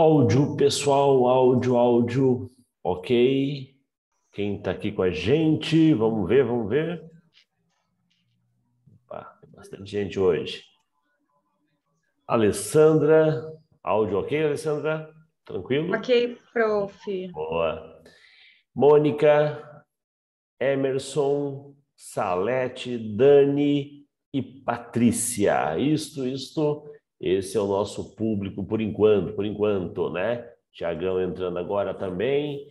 Áudio, pessoal, áudio, áudio, ok. Quem está aqui com a gente? Vamos ver, vamos ver. Opa, tem bastante gente hoje. Alessandra, áudio ok, Alessandra? Tranquilo? Ok, prof. Boa. Mônica, Emerson, Salete, Dani e Patrícia. Isto, isto esse é o nosso público por enquanto, por enquanto, né? Tiagão entrando agora também.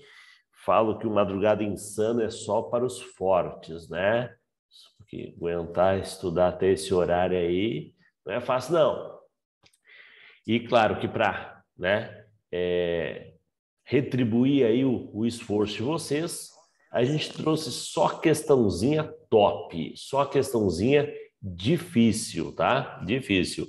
Falo que o Madrugada Insana é só para os fortes, né? Porque aguentar estudar até esse horário aí não é fácil, não. E claro que para né, é, retribuir aí o, o esforço de vocês, a gente trouxe só questãozinha top, só questãozinha difícil, tá? Difícil.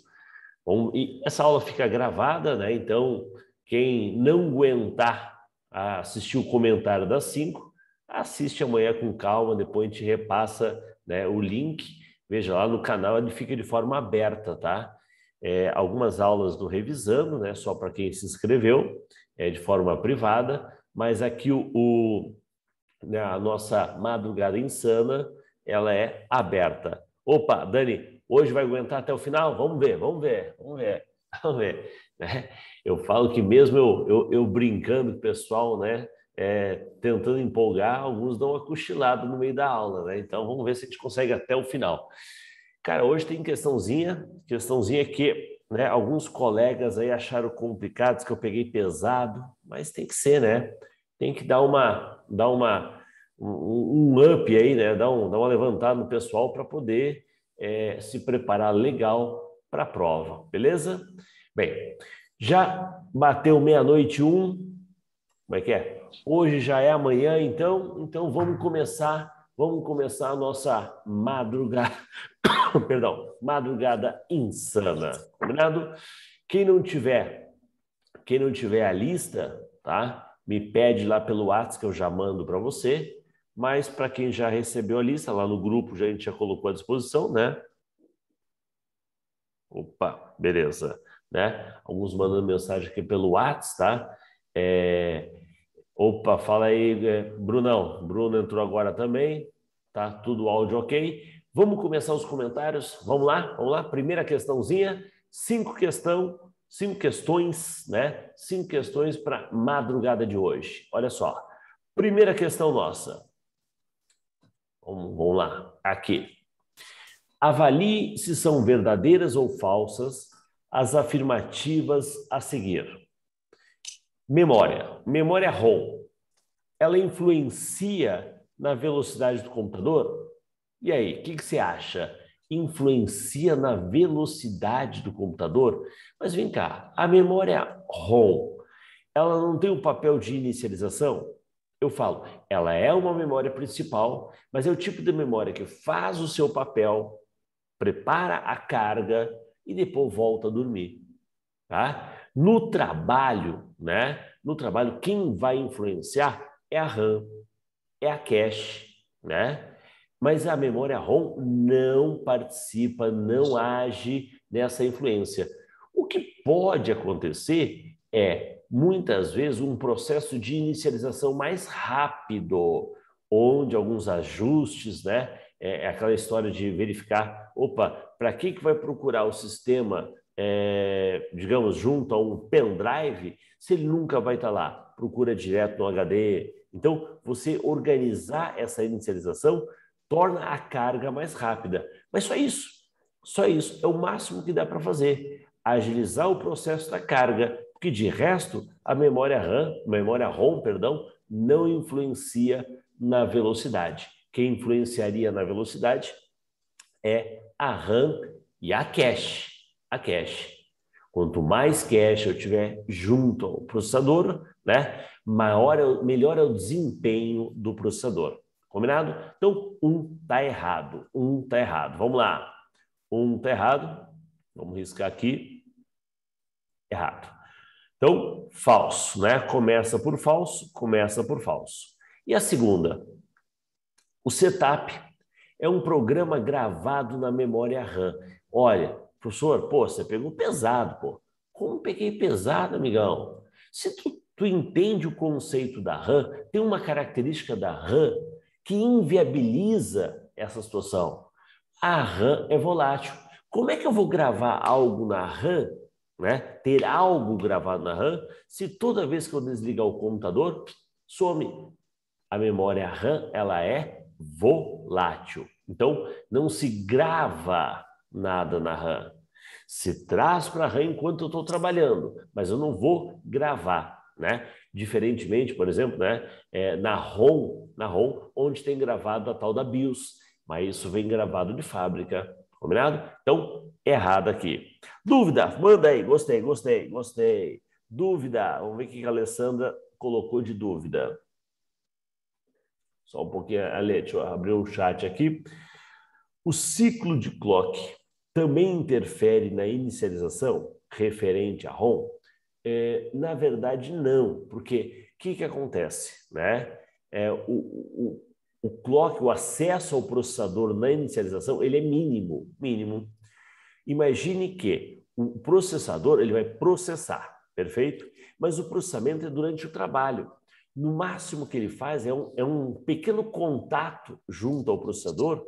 Bom, e essa aula fica gravada, né? Então, quem não aguentar assistir o comentário das 5, assiste amanhã com calma, depois a gente repassa né, o link. Veja lá no canal, ele fica de forma aberta, tá? É, algumas aulas do Revisando, né? Só para quem se inscreveu, é, de forma privada, mas aqui o, o né, a nossa madrugada insana, ela é aberta. Opa, Dani, Hoje vai aguentar até o final? Vamos ver, vamos ver, vamos ver, vamos ver. Né? Eu falo que mesmo eu, eu, eu brincando com o pessoal, né? É, tentando empolgar, alguns dão uma cochilada no meio da aula, né? Então vamos ver se a gente consegue até o final. Cara, hoje tem questãozinha, questãozinha que né, alguns colegas aí acharam complicados, que eu peguei pesado, mas tem que ser, né? Tem que dar uma, dar uma um, um up aí, né? Dar, um, dar uma levantada no pessoal para poder é, se preparar legal para a prova, beleza? Bem, já bateu meia-noite um, como é que é? Hoje já é amanhã, então, então vamos começar, vamos começar a nossa madrugada, perdão, madrugada insana, combinado? Quem não tiver, quem não tiver a lista, tá? Me pede lá pelo WhatsApp que eu já mando para você, mas para quem já recebeu a lista, lá no grupo já a gente já colocou à disposição, né? Opa, beleza. Né? Alguns mandando mensagem aqui pelo WhatsApp, tá? É... Opa, fala aí, é, Brunão. Bruno entrou agora também, tá? Tudo áudio ok. Vamos começar os comentários. Vamos lá, vamos lá. Primeira questãozinha, cinco questão, cinco questões, né? Cinco questões para madrugada de hoje. Olha só. Primeira questão nossa. Vamos lá, aqui. Avalie se são verdadeiras ou falsas as afirmativas a seguir. Memória, memória ROM, ela influencia na velocidade do computador? E aí, o que, que você acha? Influencia na velocidade do computador? Mas vem cá, a memória ROM, ela não tem o papel de inicialização? Eu falo, ela é uma memória principal, mas é o tipo de memória que faz o seu papel, prepara a carga e depois volta a dormir. Tá? No trabalho, né? No trabalho, quem vai influenciar é a RAM, é a cache, né? Mas a memória ROM não participa, não age nessa influência. O que pode acontecer é muitas vezes, um processo de inicialização mais rápido, onde alguns ajustes, né? É, é aquela história de verificar, opa, para que, que vai procurar o sistema, é, digamos, junto a um pendrive, se ele nunca vai estar tá lá? Procura direto no HD. Então, você organizar essa inicialização torna a carga mais rápida. Mas só isso, só isso é o máximo que dá para fazer. Agilizar o processo da carga, porque de resto a memória RAM, memória ROM, perdão, não influencia na velocidade. Quem influenciaria na velocidade é a RAM e a cache, a cache. Quanto mais cache eu tiver junto ao processador, né, maior, é melhor é o desempenho do processador. Combinado? Então, um tá errado, um tá errado. Vamos lá. Um tá errado. Vamos riscar aqui. Errado. Então, falso, né? Começa por falso, começa por falso. E a segunda, o setup é um programa gravado na memória RAM. Olha, professor, pô, você pegou pesado, pô. Como peguei pesado, amigão? Se tu, tu entende o conceito da RAM, tem uma característica da RAM que inviabiliza essa situação. A RAM é volátil. Como é que eu vou gravar algo na RAM né? ter algo gravado na RAM, se toda vez que eu desligar o computador, some. A memória RAM ela é volátil. Então, não se grava nada na RAM. Se traz para a RAM enquanto eu estou trabalhando, mas eu não vou gravar. Né? Diferentemente, por exemplo, né? É, na, ROM, na ROM, onde tem gravado a tal da BIOS, mas isso vem gravado de fábrica. Combinado? Então, errada aqui. Dúvida? Manda aí. Gostei, gostei, gostei. Dúvida? Vamos ver o que a Alessandra colocou de dúvida. Só um pouquinho, Ale, deixa eu abrir o chat aqui. O ciclo de clock também interfere na inicialização referente a ROM? É, na verdade, não, porque o que, que acontece? Né? É, o, o, o clock, o acesso ao processador na inicialização, ele é mínimo, mínimo. Imagine que o processador ele vai processar, perfeito? Mas o processamento é durante o trabalho. No máximo que ele faz é um, é um pequeno contato junto ao processador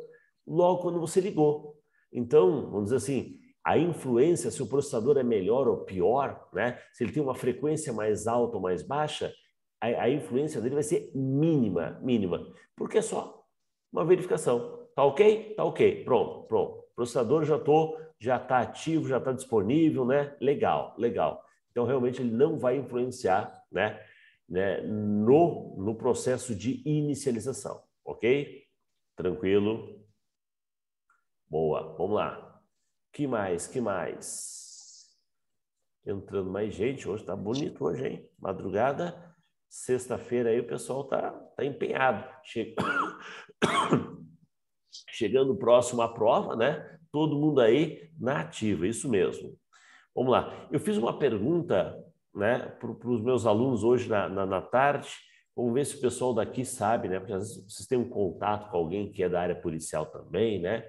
logo quando você ligou. Então, vamos dizer assim, a influência, se o processador é melhor ou pior, né? se ele tem uma frequência mais alta ou mais baixa, a, a influência dele vai ser mínima, mínima, porque é só uma verificação. Tá ok? Tá ok. Pronto, pronto processador já tô, já está ativo, já está disponível, né? Legal, legal. Então realmente ele não vai influenciar, né? né? No no processo de inicialização, ok? Tranquilo. Boa, vamos lá. Que mais? Que mais? Entrando mais gente hoje, está bonito hoje, hein? Madrugada, sexta-feira aí o pessoal tá, tá empenhado. Chega... chegando próximo à prova, né? Todo mundo aí na ativa, isso mesmo. Vamos lá. Eu fiz uma pergunta né, para os meus alunos hoje na, na, na, tarde. Vamos ver se o pessoal daqui sabe, né? Porque às vezes vocês têm um contato com alguém que é da área policial também, né?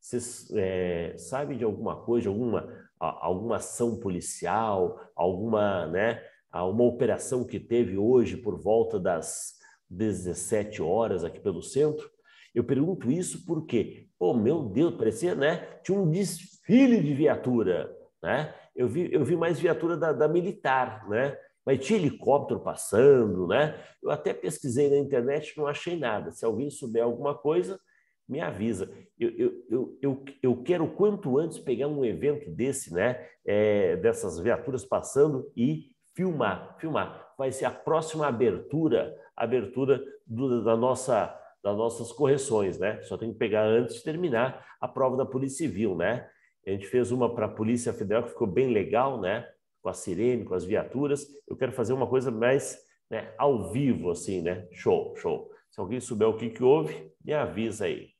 Vocês é, sabem de alguma coisa, de alguma, alguma ação policial, alguma, né? Uma operação que teve hoje por volta das 17 horas aqui pelo centro? Eu pergunto isso porque, oh meu Deus, parecia, né? Tinha um desfile de viatura, né? Eu vi, eu vi mais viatura da, da militar, né? Mas tinha helicóptero passando, né? Eu até pesquisei na internet, não achei nada. Se alguém souber alguma coisa, me avisa. Eu, eu, eu, eu, eu quero quanto antes pegar um evento desse, né? É, dessas viaturas passando e filmar, filmar. Vai ser a próxima abertura, abertura do, da nossa das nossas correções, né? Só tem que pegar antes de terminar a prova da Polícia Civil, né? A gente fez uma para a Polícia Federal que ficou bem legal, né? Com a sirene, com as viaturas. Eu quero fazer uma coisa mais né, ao vivo, assim, né? Show, show. Se alguém souber o que, que houve, me avisa aí.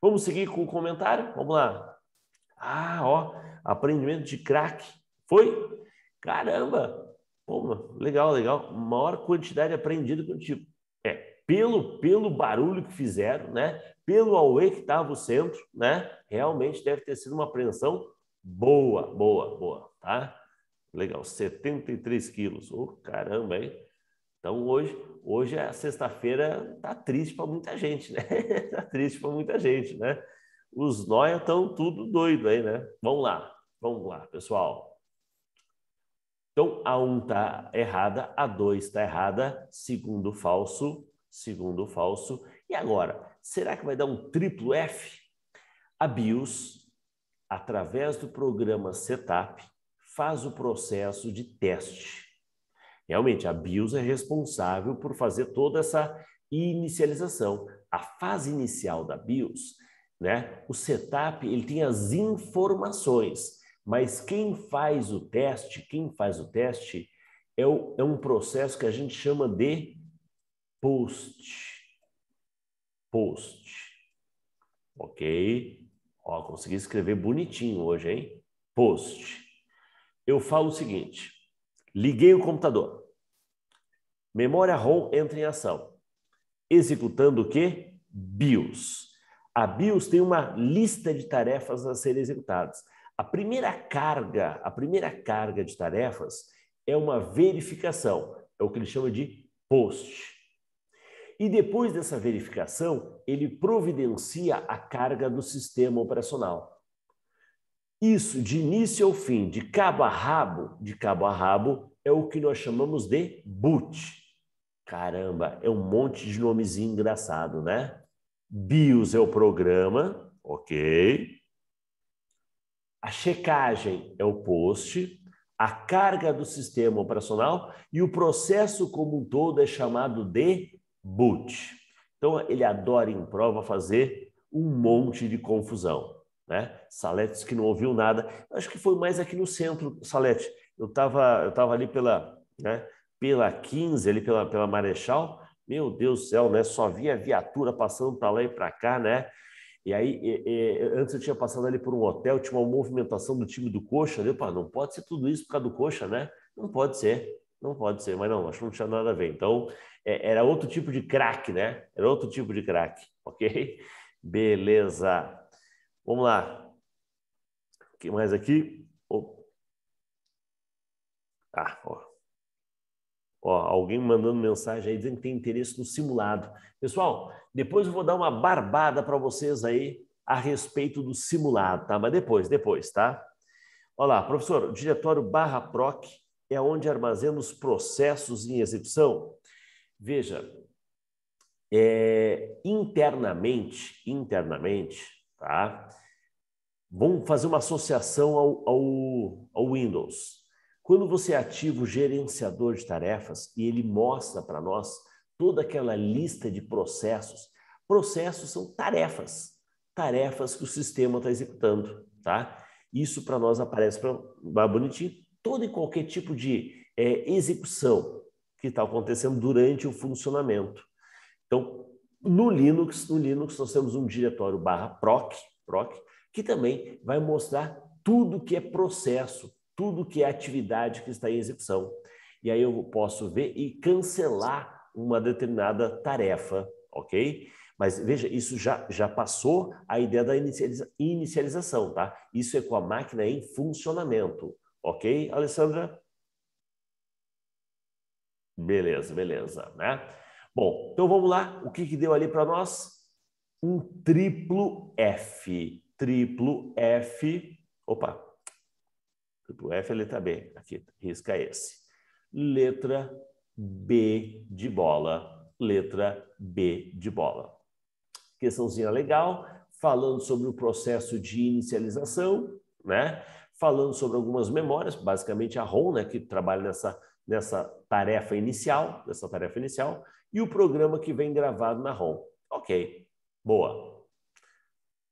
Vamos seguir com o comentário? Vamos lá. Ah, ó, aprendimento de crack. Foi? Caramba! Pô, legal, legal. Maior quantidade aprendida contigo pelo, pelo barulho que fizeram, né? pelo Aue que estava o centro, né? realmente deve ter sido uma apreensão boa, boa, boa. Tá? Legal, 73 quilos. Ô, oh, caramba, hein? Então, hoje, hoje é a sexta-feira tá triste para muita gente, né? tá triste para muita gente, né? Os nós estão tudo doido aí, né? Vamos lá, vamos lá, pessoal. Então, a 1 um tá errada, a 2 tá errada, segundo falso, segundo o falso. E agora, será que vai dar um triplo F? A BIOS, através do programa Setup, faz o processo de teste. Realmente, a BIOS é responsável por fazer toda essa inicialização. A fase inicial da BIOS, né? o setup ele tem as informações, mas quem faz o teste, quem faz o teste é, o, é um processo que a gente chama de post. Post. Ok? Ó, consegui escrever bonitinho hoje, hein? Post. Eu falo o seguinte: liguei o computador. Memória ROM entra em ação. Executando o quê? BIOS. A BIOS tem uma lista de tarefas a serem executadas. A primeira carga, a primeira carga de tarefas é uma verificação, é o que ele chama de post. E depois dessa verificação, ele providencia a carga do sistema operacional. Isso, de início ao fim, de cabo a rabo, de cabo a rabo, é o que nós chamamos de boot. Caramba, é um monte de nomezinho engraçado, né? BIOS é o programa, ok. A checagem é o post, a carga do sistema operacional e o processo como um todo é chamado de boot. Então, ele adora em prova fazer um monte de confusão. Né? Saletes que não ouviu nada. Acho que foi mais aqui no centro, Salete. Eu estava eu tava ali pela, né, pela 15, ali pela, pela Marechal. Meu Deus do céu, né? Só via viatura passando para lá e para cá, né? E aí, e, e, antes eu tinha passado ali por um hotel, tinha uma movimentação do time do Coxa. Deu, pá, não pode ser tudo isso por causa do Coxa, né? Não pode ser. Não pode ser, mas não, acho que não tinha nada a ver. Então, é, era outro tipo de crack, né? Era outro tipo de crack, ok? Beleza. Vamos lá. O que mais aqui? Oh. Ah, ó. Ó, alguém mandando mensagem aí dizendo que tem interesse no simulado. Pessoal, depois eu vou dar uma barbada para vocês aí a respeito do simulado, tá? Mas depois, depois, tá? Olá, professor, o diretório barra proc é onde armazena os processos em execução. Veja, é, internamente, internamente, tá? Vamos fazer uma associação ao, ao, ao Windows. Quando você ativa o gerenciador de tarefas e ele mostra para nós toda aquela lista de processos, processos são tarefas, tarefas que o sistema está executando, tá? Isso para nós aparece pra, bonitinho todo e qualquer tipo de é, execução que está acontecendo durante o funcionamento. Então, no Linux, no Linux nós temos um diretório barra proc, proc, que também vai mostrar tudo que é processo, tudo que é atividade que está em execução. E aí eu posso ver e cancelar uma determinada tarefa, ok? Mas veja, isso já, já passou a ideia da inicializa, inicialização, tá? Isso é com a máquina em funcionamento. Ok, Alessandra? Beleza, beleza, né? Bom, então vamos lá. O que, que deu ali para nós? Um triplo F. Triplo F. Opa! Triplo F é letra B. Aqui, risca esse. Letra B de bola. Letra B de bola. Questãozinha legal, falando sobre o processo de inicialização, né? falando sobre algumas memórias, basicamente a ROM, né, que trabalha nessa, nessa tarefa inicial, nessa tarefa inicial, e o programa que vem gravado na ROM. Ok, boa.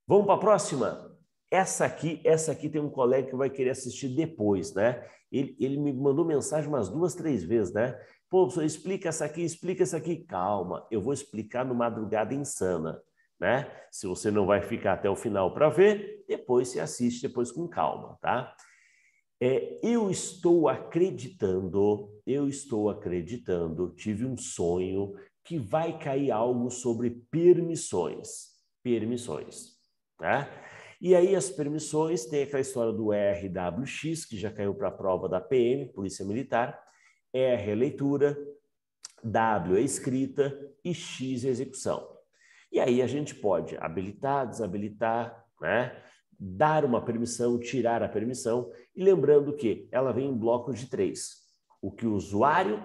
Vamos para a próxima? Essa aqui, essa aqui tem um colega que vai querer assistir depois, né? Ele, ele me mandou mensagem umas duas, três vezes, né? Pô, professor, explica essa aqui, explica essa aqui. Calma, eu vou explicar no Madrugada Insana né? Se você não vai ficar até o final para ver, depois se assiste depois com calma, tá? É, eu estou acreditando, eu estou acreditando, tive um sonho que vai cair algo sobre permissões, permissões, tá? E aí as permissões tem aquela história do RWX que já caiu para a prova da PM, Polícia Militar, R é leitura, W é escrita e X é execução. E aí a gente pode habilitar, desabilitar, né? dar uma permissão, tirar a permissão. E lembrando que ela vem em blocos de três: o que o usuário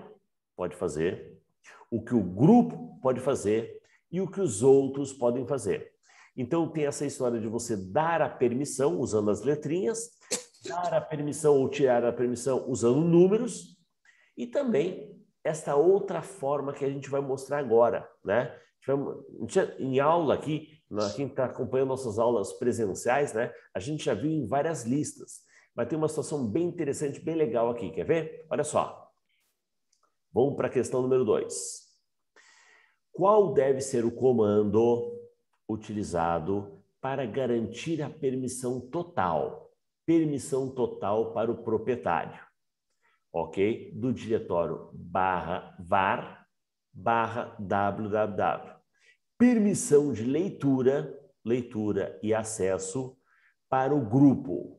pode fazer, o que o grupo pode fazer e o que os outros podem fazer. Então tem essa história de você dar a permissão usando as letrinhas, dar a permissão ou tirar a permissão usando números e também esta outra forma que a gente vai mostrar agora, né? Chama, em aula aqui, na, quem está acompanhando nossas aulas presenciais, né? A gente já viu em várias listas. Mas tem uma situação bem interessante, bem legal aqui. Quer ver? Olha só. Vamos para a questão número 2. Qual deve ser o comando utilizado para garantir a permissão total? Permissão total para o proprietário. Ok? Do diretório barra var barra www permissão de leitura, leitura e acesso para o grupo.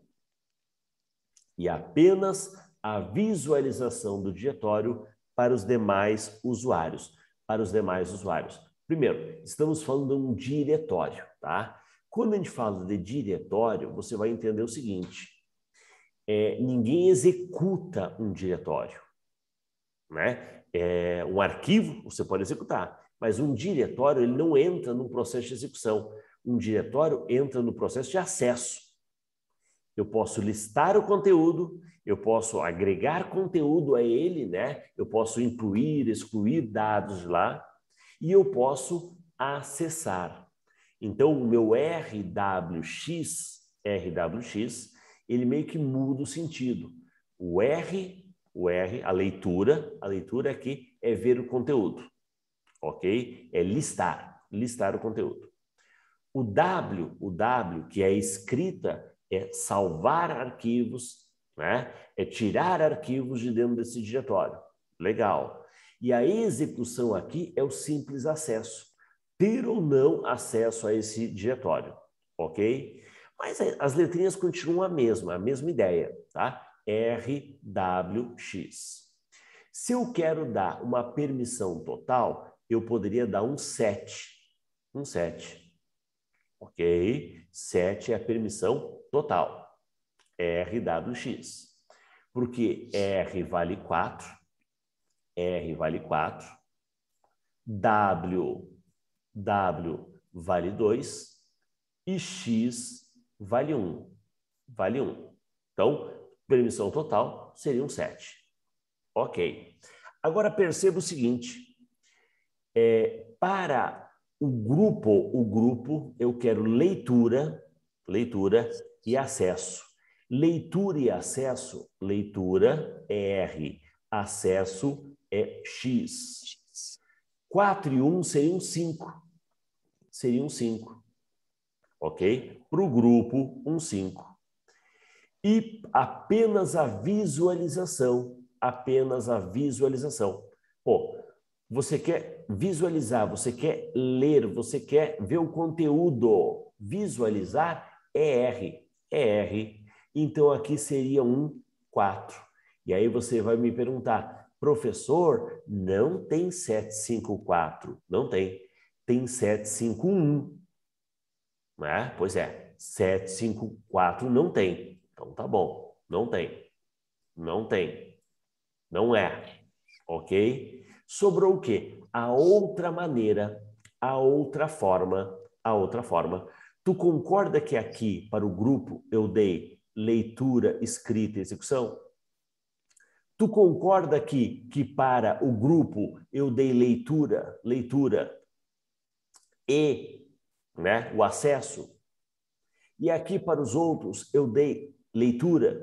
E apenas a visualização do diretório para os demais usuários, para os demais usuários. Primeiro, estamos falando de um diretório, tá? Quando a gente fala de diretório, você vai entender o seguinte: é, ninguém executa um diretório, né? É, um arquivo você pode executar, mas um diretório ele não entra num processo de execução. Um diretório entra no processo de acesso. Eu posso listar o conteúdo, eu posso agregar conteúdo a ele, né? Eu posso incluir, excluir dados lá e eu posso acessar. Então, o meu RWX, RWX, ele meio que muda o sentido. O R, o R, a leitura, a leitura aqui é, é ver o conteúdo ok? É listar, listar o conteúdo. O W, o W que é escrita é salvar arquivos, né? É tirar arquivos de dentro desse diretório. Legal. E a execução aqui é o simples acesso, ter ou não acesso a esse diretório, ok? Mas é, as letrinhas continuam a mesma, a mesma ideia, tá? RWX. Se eu quero dar uma permissão total, eu poderia dar um 7. Um 7. Ok? 7 é a permissão total. RWX. Porque R vale 4. R vale 4. W, W vale 2. E X vale 1. Vale 1. Então, permissão total seria um 7. Ok. Agora perceba o seguinte é, para o grupo, o grupo, eu quero leitura, leitura e acesso. Leitura e acesso, leitura é R, acesso é X. 4 e 1 seriam 5. Seriam 5. Ok? Para o grupo, um 5. E apenas a visualização. Apenas a visualização. Pô, você quer visualizar, você quer ler, você quer ver o conteúdo. Visualizar é R, é R. Então aqui seria um 4. E aí você vai me perguntar, professor, não tem 754. Não tem. Tem 751. Né? Pois é, 754 não tem. Então tá bom, não tem. Não tem. Não é. Ok? Sobrou o quê? A outra maneira, a outra forma, a outra forma. Tu concorda que aqui, para o grupo, eu dei leitura, escrita e execução? Tu concorda que, que para o grupo eu dei leitura, leitura e né, o acesso? E aqui para os outros eu dei leitura.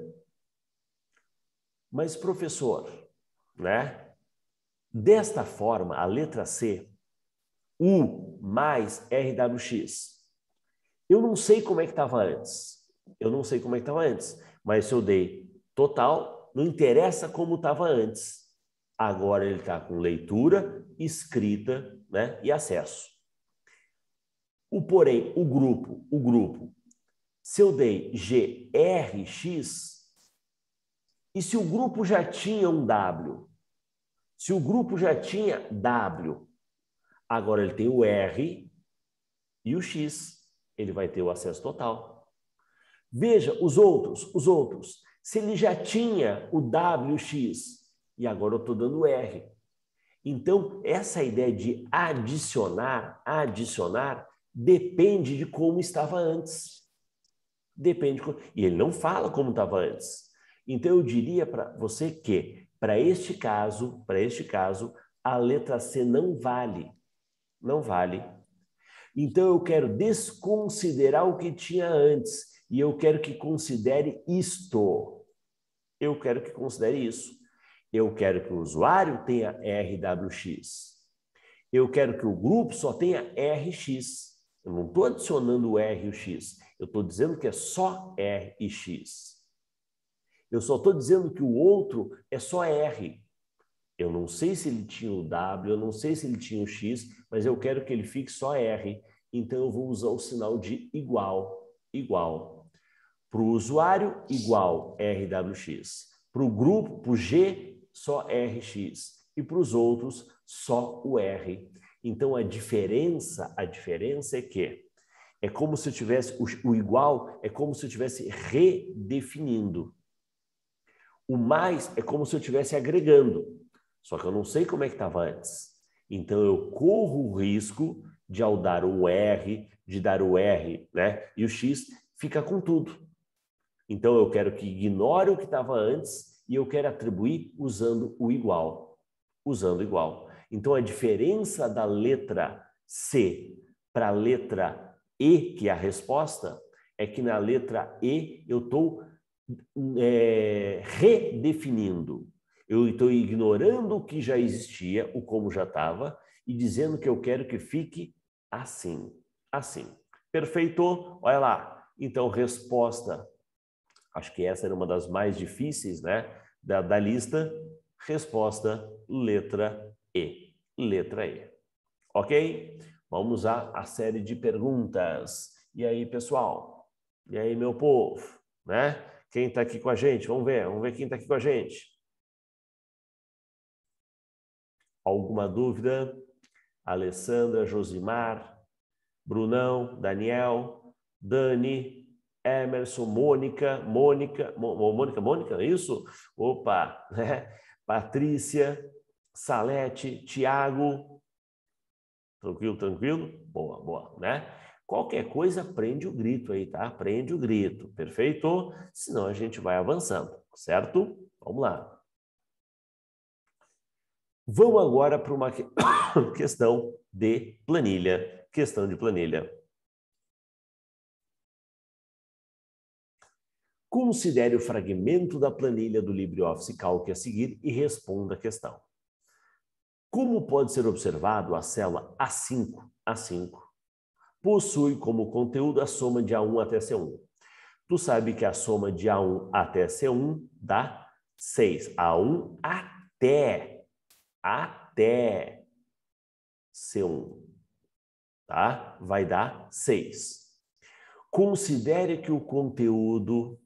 Mas professor, né? Desta forma, a letra C, U mais RWX. Eu não sei como é que estava antes. Eu não sei como é que estava antes, mas se eu dei total, não interessa como estava antes. Agora ele está com leitura, escrita né, e acesso. O porém, o grupo, o grupo. Se eu dei GRX, e se o grupo já tinha um W? Se o grupo já tinha W, agora ele tem o R e o X, ele vai ter o acesso total. Veja os outros, os outros. Se ele já tinha o W, o X, e agora eu estou dando o R. Então, essa ideia de adicionar, adicionar, depende de como estava antes. Depende. E ele não fala como estava antes. Então, eu diria para você que para este caso, para este caso, a letra C não vale. Não vale. Então eu quero desconsiderar o que tinha antes e eu quero que considere isto. Eu quero que considere isso. Eu quero que o usuário tenha RWX. Eu quero que o grupo só tenha RX. Eu não estou adicionando o R e o X. Eu estou dizendo que é só R e X. Eu só estou dizendo que o outro é só R. Eu não sei se ele tinha o W, eu não sei se ele tinha o X, mas eu quero que ele fique só R. Então eu vou usar o sinal de igual, igual. Para o usuário, igual RWX. Para o grupo, para o G, só RX. E para os outros, só o R. Então a diferença, a diferença é que é como se eu tivesse o, igual, é como se eu estivesse redefinindo. O mais é como se eu estivesse agregando, só que eu não sei como é que estava antes. Então eu corro o risco de ao dar o R, de dar o R, né? E o X fica com tudo. Então eu quero que ignore o que estava antes e eu quero atribuir usando o igual, usando igual. Então a diferença da letra C para a letra E, que é a resposta, é que na letra E eu estou é, redefinindo. Eu estou ignorando o que já existia, o como já estava, e dizendo que eu quero que fique assim. Assim. Perfeito? Olha lá. Então, resposta. Acho que essa era uma das mais difíceis, né? Da, da lista. Resposta, letra E. Letra E. Ok? Vamos à, à série de perguntas. E aí, pessoal? E aí, meu povo? Né? Quem está aqui com a gente? Vamos ver, vamos ver quem está aqui com a gente. Alguma dúvida? Alessandra, Josimar, Brunão, Daniel, Dani, Emerson, Mônica, Mônica, Mônica, Mônica, é isso? Opa, né? Patrícia, Salete, Tiago. Tranquilo, tranquilo? Boa, boa, né? Qualquer coisa, prende o grito aí, tá? Prende o grito, perfeito? Senão a gente vai avançando, certo? Vamos lá. Vamos agora para uma questão de planilha. Questão de planilha. Considere o fragmento da planilha do LibreOffice Calc a seguir e responda a questão. Como pode ser observado a célula A5, A5 possui como conteúdo a soma de A1 até C1. Tu sabe que a soma de A1 até C1 dá 6. A1 até, até C1, tá? Vai dar 6. Considere que o conteúdo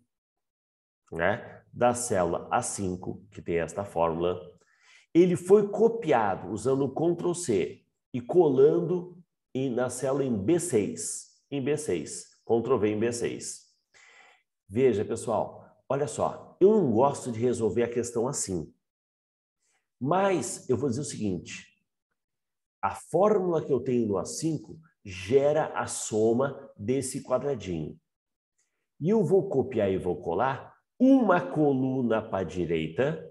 né, da célula A5, que tem esta fórmula, ele foi copiado usando o Ctrl C e colando e na célula em B6, em B6, Ctrl V em B6. Veja, pessoal, olha só, eu não gosto de resolver a questão assim. Mas eu vou dizer o seguinte, a fórmula que eu tenho no A5 gera a soma desse quadradinho. E eu vou copiar e vou colar uma coluna para a direita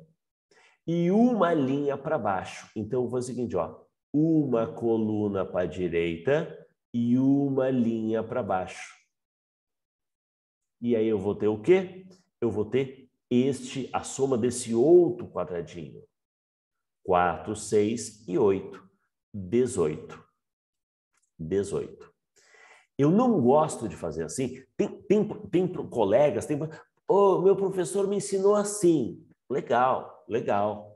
e uma linha para baixo. Então, eu vou fazer o seguinte, ó uma coluna para a direita e uma linha para baixo. E aí eu vou ter o quê? Eu vou ter este, a soma desse outro quadradinho. 4, 6 e 8. 18. 18. Eu não gosto de fazer assim. Tem, tem, tem colegas, tem. Oh, meu professor me ensinou assim. Legal, legal.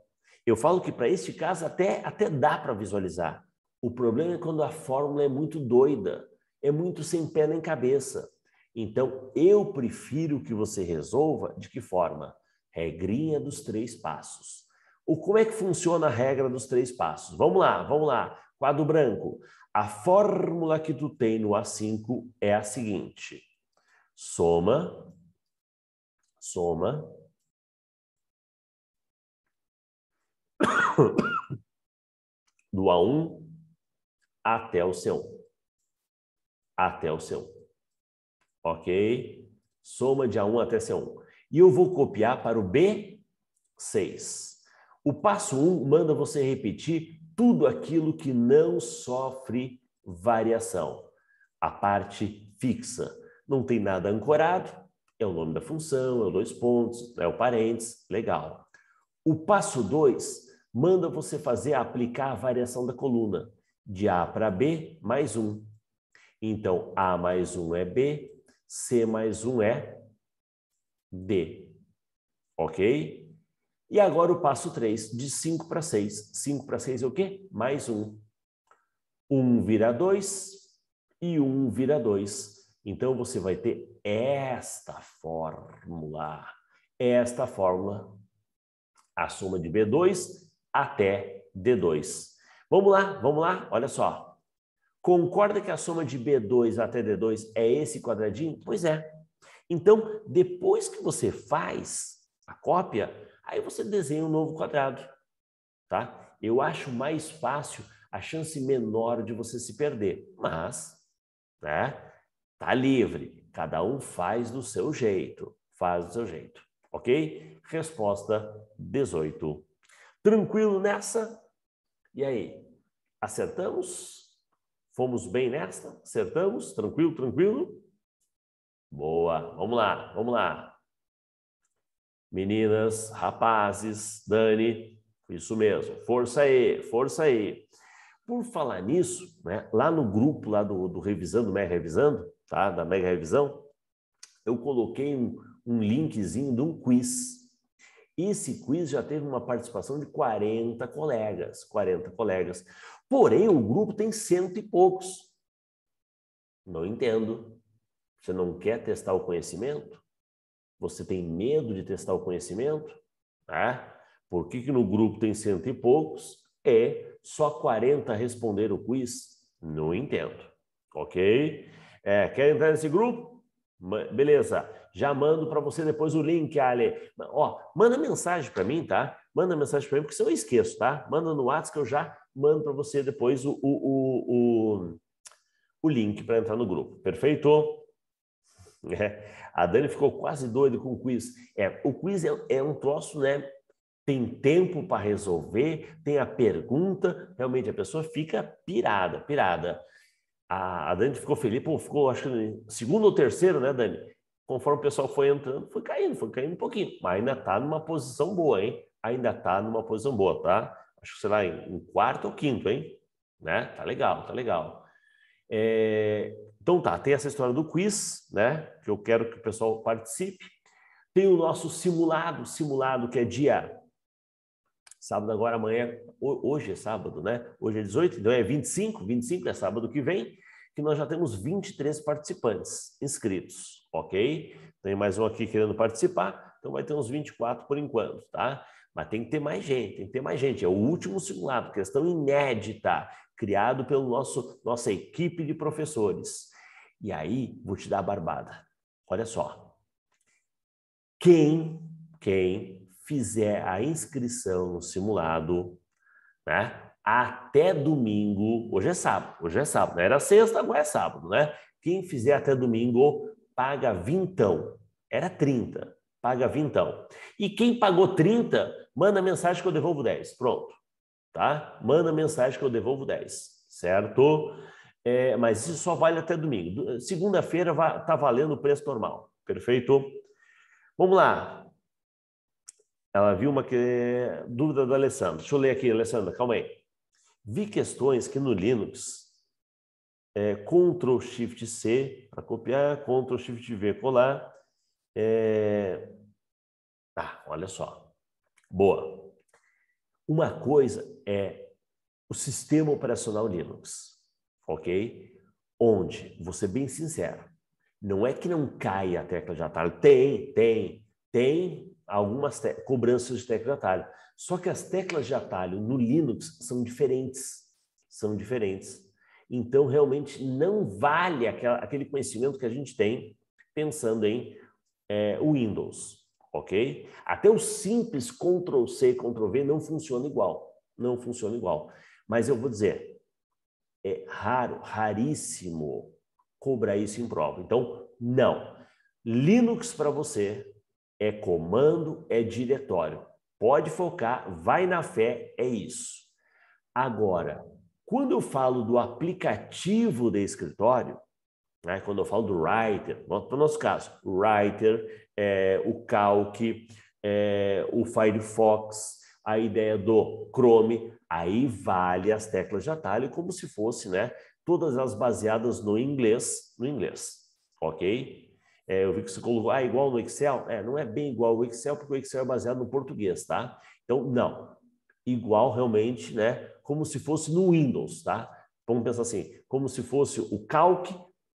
Eu falo que para este caso até, até dá para visualizar. O problema é quando a fórmula é muito doida, é muito sem pé nem cabeça. Então, eu prefiro que você resolva de que forma? Regrinha dos três passos. O, como é que funciona a regra dos três passos? Vamos lá, vamos lá. Quadro branco. A fórmula que tu tem no A5 é a seguinte. Soma, soma, do A1 até o C1. Até o C1. Ok? Soma de A1 até C1. E eu vou copiar para o B6. O passo 1 manda você repetir tudo aquilo que não sofre variação. A parte fixa. Não tem nada ancorado, é o nome da função, é o dois pontos, é o parênteses, legal. O passo 2 manda você fazer aplicar a variação da coluna de A para B mais 1. Então, A mais 1 é B, C mais 1 é D. Ok? E agora o passo 3, de 5 para 6. 5 para 6 é o quê? Mais 1. 1 vira 2 e 1 vira 2. Então, você vai ter esta fórmula. Esta fórmula. A soma de B2 até D2. Vamos lá, vamos lá, olha só. Concorda que a soma de B2 até D2 é esse quadradinho? Pois é. Então, depois que você faz a cópia, aí você desenha um novo quadrado, tá? Eu acho mais fácil, a chance menor de você se perder. Mas, né? Tá livre. Cada um faz do seu jeito. Faz do seu jeito, ok? Resposta 18. Tranquilo nessa? E aí? Acertamos? Fomos bem nesta? Acertamos? Tranquilo, tranquilo? Boa, vamos lá, vamos lá. Meninas, rapazes, Dani, isso mesmo, força aí, força aí. Por falar nisso, né, lá no grupo lá do, do Revisando, Mega Revisando, tá, da Mega Revisão, eu coloquei um, um linkzinho de um quiz esse quiz já teve uma participação de 40 colegas, 40 colegas. Porém, o grupo tem cento e poucos. Não entendo. Você não quer testar o conhecimento? Você tem medo de testar o conhecimento? Por que, que no grupo tem cento e poucos e só 40 responderam o quiz? Não entendo. Ok? É, quer entrar nesse grupo? Beleza. Já mando para você depois o link, Ale. Ó, manda mensagem para mim, tá? Manda mensagem para mim, porque senão eu esqueço, tá? Manda no WhatsApp que eu já mando para você depois o, o, o, o, o link para entrar no grupo. Perfeito? É. A Dani ficou quase doida com o quiz. É, o quiz é, é um troço, né? Tem tempo para resolver, tem a pergunta, realmente a pessoa fica pirada, pirada. A, a Dani ficou feliz, pô, ficou acho que segundo ou terceiro, né, Dani? conforme o pessoal foi entrando, foi caindo, foi caindo um pouquinho. Mas ainda está numa posição boa, hein? Ainda está numa posição boa, tá? Acho que, será em, quarto ou quinto, hein? Né? Tá legal, tá legal. É... Então tá, tem essa história do quiz, né? Que eu quero que o pessoal participe. Tem o nosso simulado, simulado que é dia... Sábado agora, amanhã... Hoje é sábado, né? Hoje é 18, então é 25. 25 é sábado que vem, que nós já temos 23 participantes inscritos ok? Tem mais um aqui querendo participar, então vai ter uns 24 por enquanto, tá? Mas tem que ter mais gente, tem que ter mais gente. É o último simulado, questão inédita, criado pelo nosso nossa equipe de professores. E aí, vou te dar a barbada. Olha só. Quem, quem fizer a inscrição no simulado, né? Até domingo, hoje é sábado, hoje é sábado, né? era sexta, agora é sábado, né? Quem fizer até domingo paga vintão. Era 30, paga vintão. E quem pagou 30, manda mensagem que eu devolvo 10. Pronto, tá? Manda mensagem que eu devolvo 10, certo? É, mas isso só vale até domingo. Segunda-feira tá valendo o preço normal, perfeito? Vamos lá. Ela viu uma que... dúvida da Alessandra. Deixa eu ler aqui, Alessandra, calma aí. Vi questões que no Linux é, Ctrl Shift C para copiar, Ctrl Shift V colar. É... Ah, olha só. Boa. Uma coisa é o sistema operacional Linux, ok? Onde, vou ser bem sincero, não é que não cai a tecla de atalho. Tem, tem, tem algumas cobranças de tecla de atalho. Só que as teclas de atalho no Linux são diferentes. São diferentes. Então, realmente não vale aquele conhecimento que a gente tem pensando em é, Windows, ok? Até o simples Ctrl C, Ctrl V não funciona igual, não funciona igual. Mas eu vou dizer, é raro, raríssimo cobrar isso em prova. Então, não. Linux para você é comando, é diretório. Pode focar, vai na fé, é isso. Agora, quando eu falo do aplicativo de escritório, né, quando eu falo do Writer, para o nosso caso, o Writer, é, o Calc, é, o Firefox, a ideia do Chrome, aí vale as teclas de atalho como se fosse, né? Todas elas baseadas no inglês, no inglês, ok? É, eu vi que você colocou, ah, igual no Excel? É, não é bem igual o Excel, porque o Excel é baseado no português, tá? Então, não. Igual realmente, né? como se fosse no Windows, tá? Vamos pensar assim, como se fosse o Calc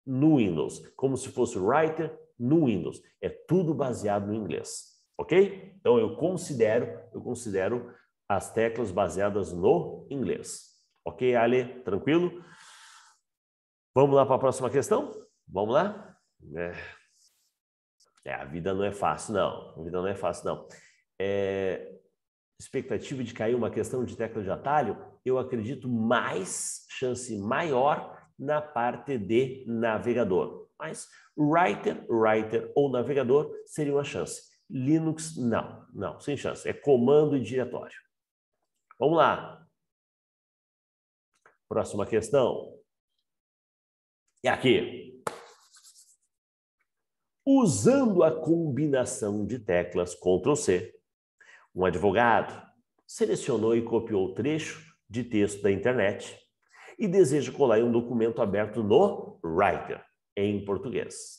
no Windows, como se fosse o Writer no Windows. É tudo baseado no inglês, ok? Então eu considero, eu considero as teclas baseadas no inglês. Ok, Ale? Tranquilo? Vamos lá para a próxima questão? Vamos lá? É. é. a vida não é fácil, não. A vida não é fácil, não. É, expectativa de cair uma questão de tecla de atalho? eu acredito mais, chance maior na parte de navegador. Mas writer, writer ou navegador seria uma chance. Linux, não, não, sem chance. É comando e diretório. Vamos lá. Próxima questão. E é aqui. Usando a combinação de teclas Ctrl C, um advogado selecionou e copiou o trecho de texto da internet e deseja colar um documento aberto no Writer, em português.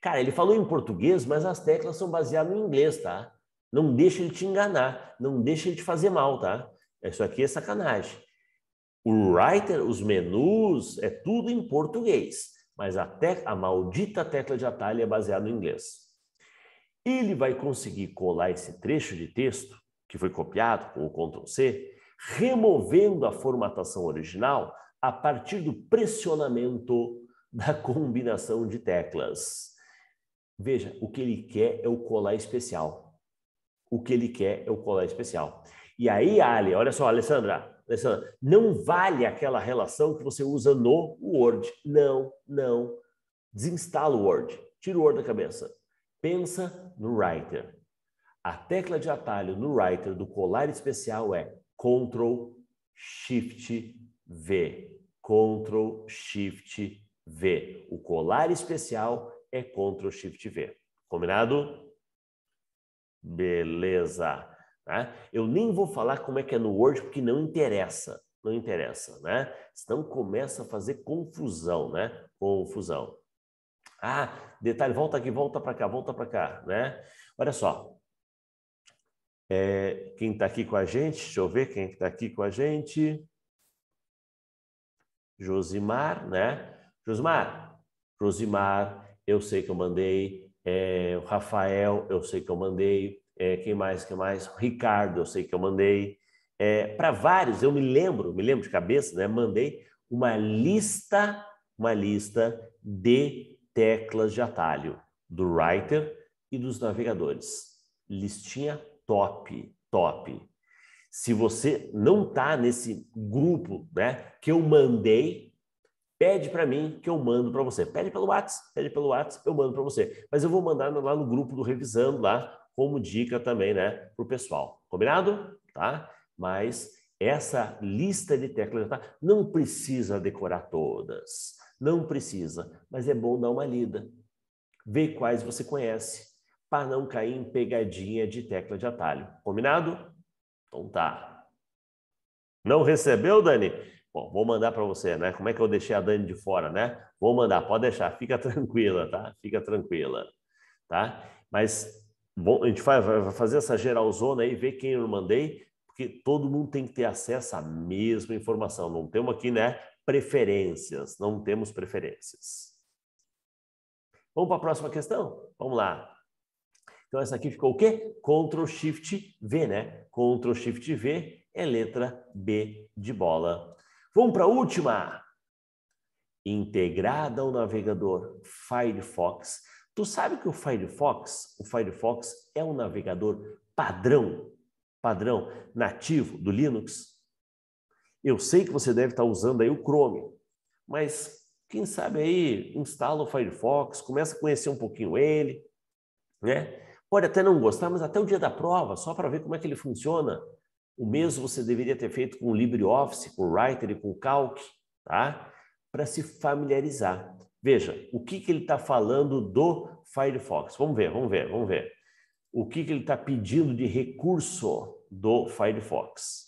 Cara, ele falou em português, mas as teclas são baseadas no inglês, tá? Não deixa ele te enganar, não deixa ele te fazer mal, tá? Isso aqui é sacanagem. O Writer, os menus, é tudo em português, mas a, tecla, a maldita tecla de atalho é baseada no inglês. Ele vai conseguir colar esse trecho de texto que foi copiado com o Ctrl C removendo a formatação original a partir do pressionamento da combinação de teclas. Veja, o que ele quer é o colar especial. O que ele quer é o colar especial. E aí, Ali, olha só, Alessandra, Alessandra, não vale aquela relação que você usa no Word. Não, não. Desinstala o Word. Tira o Word da cabeça. Pensa no Writer. A tecla de atalho no Writer do colar especial é Ctrl Shift V. Ctrl Shift V. O colar especial é Ctrl Shift V. Combinado? Beleza. Né? Eu nem vou falar como é que é no Word, porque não interessa. Não interessa, né? Senão começa a fazer confusão, né? Confusão. Ah, detalhe, volta aqui, volta para cá, volta para cá, né? Olha só, é, quem está aqui com a gente, deixa eu ver quem está aqui com a gente. Josimar, né? Josimar, Josimar, eu sei que eu mandei. É, o Rafael, eu sei que eu mandei. É, quem mais, quem mais? Ricardo, eu sei que eu mandei. É, Para vários, eu me lembro, me lembro de cabeça, né? Mandei uma lista, uma lista de teclas de atalho do writer e dos navegadores. Listinha top, top. Se você não tá nesse grupo, né, que eu mandei, pede para mim que eu mando para você. Pede pelo WhatsApp, pede pelo WhatsApp, eu mando para você. Mas eu vou mandar lá no grupo do revisando lá como dica também, né, pro pessoal. Combinado? Tá? Mas essa lista de teclas tá? não precisa decorar todas, não precisa, mas é bom dar uma lida, ver quais você conhece para não cair em pegadinha de tecla de atalho. Combinado? Então tá. Não recebeu, Dani? Bom, vou mandar para você, né? Como é que eu deixei a Dani de fora, né? Vou mandar, pode deixar, fica tranquila, tá? Fica tranquila, tá? Mas bom, a gente vai, vai fazer essa geralzona aí, ver quem eu mandei, porque todo mundo tem que ter acesso à mesma informação. Não temos aqui, né? Preferências, não temos preferências. Vamos para a próxima questão? Vamos lá. Então, essa aqui ficou o quê? Ctrl Shift V, né? Ctrl Shift V é letra B de bola. Vamos para a última. Integrada ao navegador Firefox. Tu sabe que o Firefox, o Firefox é um navegador padrão, padrão nativo do Linux. Eu sei que você deve estar tá usando aí o Chrome, mas quem sabe aí instala o Firefox, começa a conhecer um pouquinho ele, né? Pode até não gostar, mas até o dia da prova, só para ver como é que ele funciona. O mesmo você deveria ter feito com o LibreOffice, com o Writer e com o Calc, tá? Para se familiarizar. Veja, o que, que ele está falando do Firefox? Vamos ver, vamos ver, vamos ver. O que, que ele está pedindo de recurso do Firefox?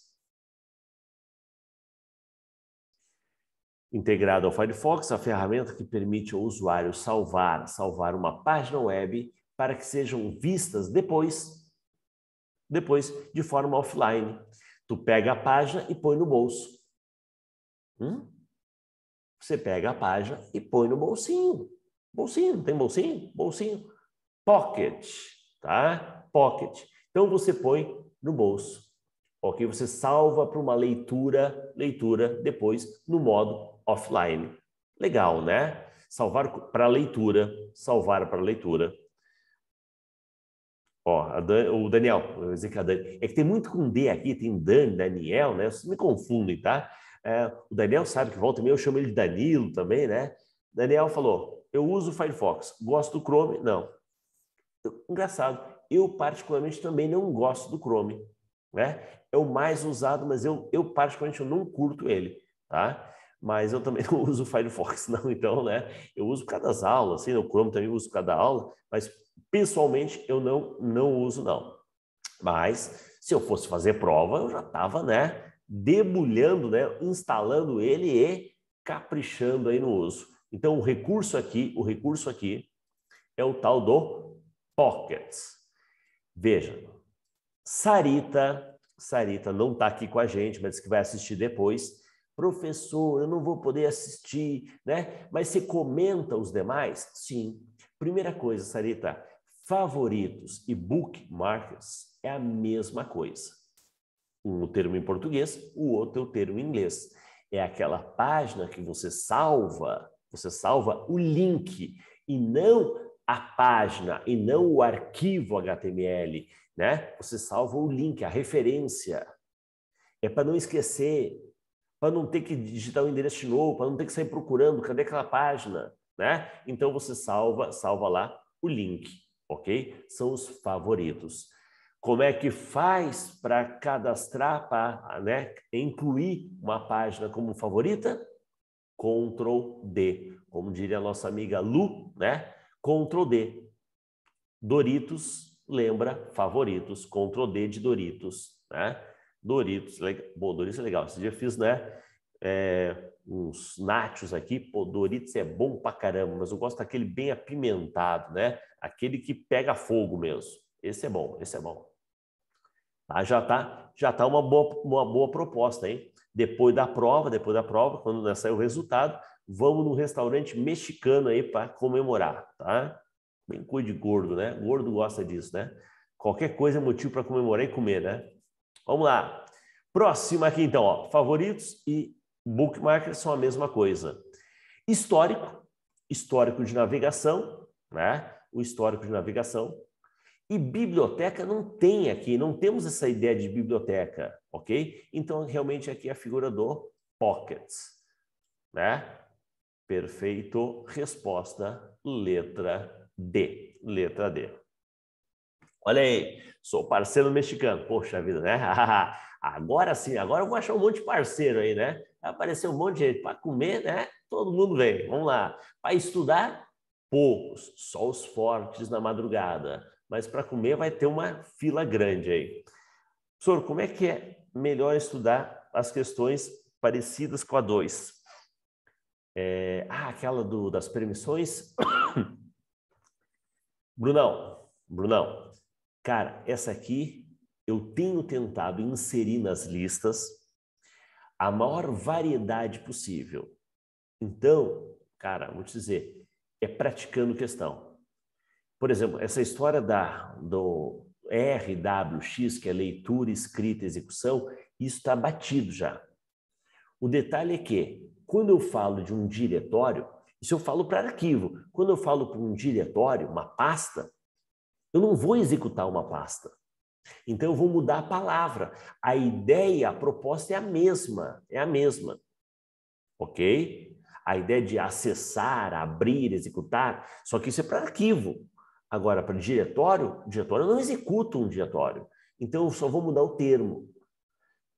Integrado ao Firefox, a ferramenta que permite ao usuário salvar, salvar uma página web para que sejam vistas depois, depois de forma offline. Tu pega a página e põe no bolso. Hum? Você pega a página e põe no bolsinho. Bolsinho, tem bolsinho? Bolsinho. Pocket, tá? Pocket. Então você põe no bolso. Ok? Você salva para uma leitura, leitura depois no modo offline. Legal, né? Salvar para leitura, salvar para leitura. Ó, Dan, o Daniel, eu dizer que a Dani. É que tem muito com D aqui, tem Dani, Daniel, né? Vocês me confundem, tá? É, o Daniel sabe que volta e meia eu chamo ele de Danilo também, né? Daniel falou: eu uso o Firefox, gosto do Chrome? Não. engraçado, eu particularmente também não gosto do Chrome, né? É o mais usado, mas eu, eu particularmente eu não curto ele, tá? Mas eu também não uso o Firefox, não, então, né? Eu uso por cada aula, assim, né? o Chrome também uso por cada aula, mas pessoalmente eu não, não uso não. Mas se eu fosse fazer prova, eu já estava, né, debulhando, né, instalando ele e caprichando aí no uso. Então o recurso aqui, o recurso aqui é o tal do pockets. Veja, Sarita, Sarita não está aqui com a gente, mas que vai assistir depois. Professor, eu não vou poder assistir, né? Mas você comenta os demais? Sim. Primeira coisa, Sarita, Favoritos e bookmarks é a mesma coisa. Um o termo em português, o outro é o termo em inglês. É aquela página que você salva, você salva o link e não a página e não o arquivo HTML, né? Você salva o link, a referência. É para não esquecer, para não ter que digitar o endereço novo, para não ter que sair procurando, cadê aquela página, né? Então você salva, salva lá o link ok? São os favoritos. Como é que faz para cadastrar, para né, incluir uma página como favorita? Ctrl D, como diria a nossa amiga Lu, né? Ctrl D. Doritos lembra favoritos, Ctrl D de Doritos, né? Doritos, legal. Bom, Doritos é legal. Esse dia eu fiz, né? É, uns nachos aqui, pô, Doritos é bom pra caramba, mas eu gosto daquele bem apimentado, né? Aquele que pega fogo mesmo. Esse é bom, esse é bom. Ah, já está já tá uma, boa, uma boa proposta, hein? Depois da prova, depois da prova, quando sair o resultado, vamos no restaurante mexicano aí para comemorar, tá? Bem cuide de gordo, né? Gordo gosta disso, né? Qualquer coisa é motivo para comemorar e comer, né? Vamos lá. Próximo aqui, então, ó. Favoritos e bookmarkers são a mesma coisa. Histórico, histórico de navegação, né? o histórico de navegação. E biblioteca não tem aqui, não temos essa ideia de biblioteca, ok? Então, realmente, aqui é a figura do pockets, né? Perfeito. Resposta, letra D. Letra D. Olha aí, sou parceiro mexicano. Poxa vida, né? agora sim, agora eu vou achar um monte de parceiro aí, né? Vai aparecer um monte de gente para comer, né? Todo mundo vem. Vamos lá. Para estudar, poucos, só os fortes na madrugada, mas para comer vai ter uma fila grande aí. Professor, como é que é melhor estudar as questões parecidas com a 2? É, ah, aquela do, das permissões. Brunão, Brunão, cara, essa aqui eu tenho tentado inserir nas listas a maior variedade possível. Então, cara, vou te dizer, é praticando questão. Por exemplo, essa história da, do RWX, que é leitura, escrita, execução, isso está batido já. O detalhe é que, quando eu falo de um diretório, isso eu falo para arquivo. Quando eu falo para um diretório, uma pasta, eu não vou executar uma pasta. Então eu vou mudar a palavra. A ideia, a proposta é a mesma, é a mesma. OK? a ideia de acessar, abrir, executar, só que isso é para arquivo. Agora, para diretório, diretório eu não executa um diretório. Então, eu só vou mudar o termo.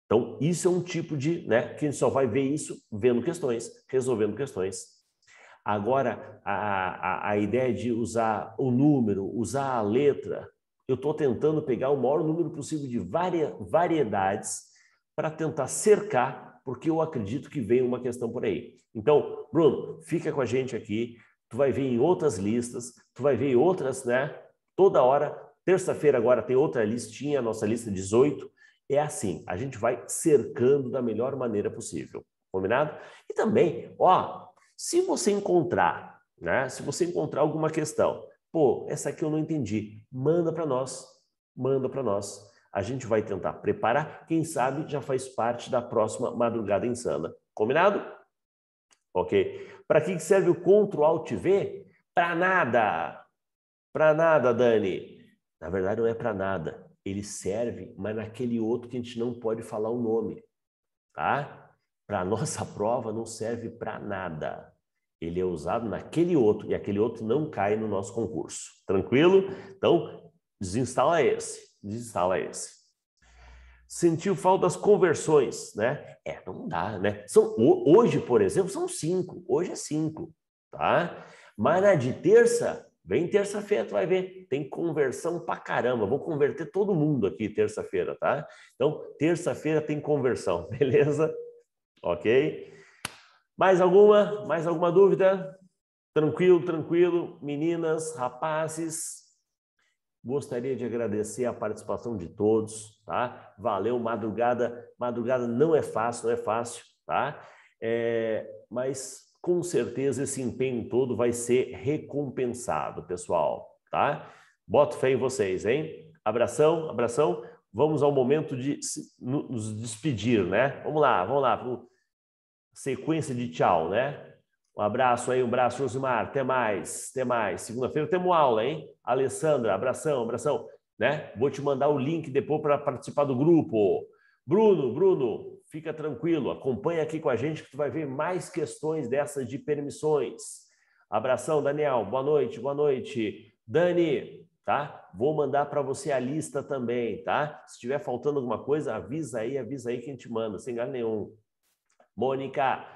Então, isso é um tipo de, né, que a gente só vai ver isso vendo questões, resolvendo questões. Agora, a, a, a ideia de usar o número, usar a letra, eu estou tentando pegar o maior número possível de varia, variedades para tentar cercar porque eu acredito que vem uma questão por aí. Então, Bruno, fica com a gente aqui, tu vai ver em outras listas, tu vai ver em outras, né? Toda hora, terça-feira agora tem outra listinha, a nossa lista 18. É assim, a gente vai cercando da melhor maneira possível, combinado? E também, ó, se você encontrar, né? Se você encontrar alguma questão, pô, essa aqui eu não entendi, manda para nós, manda para nós a gente vai tentar preparar, quem sabe já faz parte da próxima Madrugada Insana. Combinado? Ok. Para que serve o Ctrl Alt V? Para nada. Para nada, Dani. Na verdade, não é para nada. Ele serve, mas naquele outro que a gente não pode falar o nome. Tá? Para a nossa prova, não serve para nada ele é usado naquele outro e aquele outro não cai no nosso concurso. Tranquilo? Então, desinstala esse desinstala esse? Sentiu falta das conversões, né? É, não dá, né? São, hoje, por exemplo, são cinco. Hoje é cinco, tá? Mas na de terça, vem terça-feira, tu vai ver, tem conversão pra caramba. Vou converter todo mundo aqui terça-feira, tá? Então, terça-feira tem conversão, beleza? Ok? Mais alguma? Mais alguma dúvida? Tranquilo, tranquilo. Meninas, rapazes, Gostaria de agradecer a participação de todos, tá? Valeu, madrugada. Madrugada não é fácil, não é fácil, tá? É, mas com certeza esse empenho todo vai ser recompensado, pessoal, tá? Boto fé em vocês, hein? Abração, abração. Vamos ao momento de nos despedir, né? Vamos lá, vamos lá. Sequência de tchau, né? Um abraço aí, um abraço, Osmar. Até mais, até mais. Segunda-feira temos aula, hein? Alessandra, abração, abração. Né? Vou te mandar o link depois para participar do grupo. Bruno, Bruno, fica tranquilo, acompanha aqui com a gente que tu vai ver mais questões dessas de permissões. Abração, Daniel. Boa noite, boa noite. Dani, tá? Vou mandar para você a lista também, tá? Se tiver faltando alguma coisa, avisa aí, avisa aí que a gente manda, sem engano nenhum. Mônica,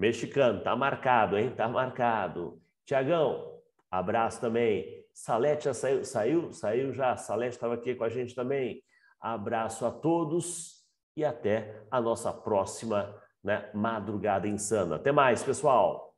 Mexicano, tá marcado, hein? Tá marcado. Tiagão, abraço também. Salete já saiu, saiu, saiu já. Salete estava aqui com a gente também. Abraço a todos e até a nossa próxima né, madrugada insana. Até mais, pessoal.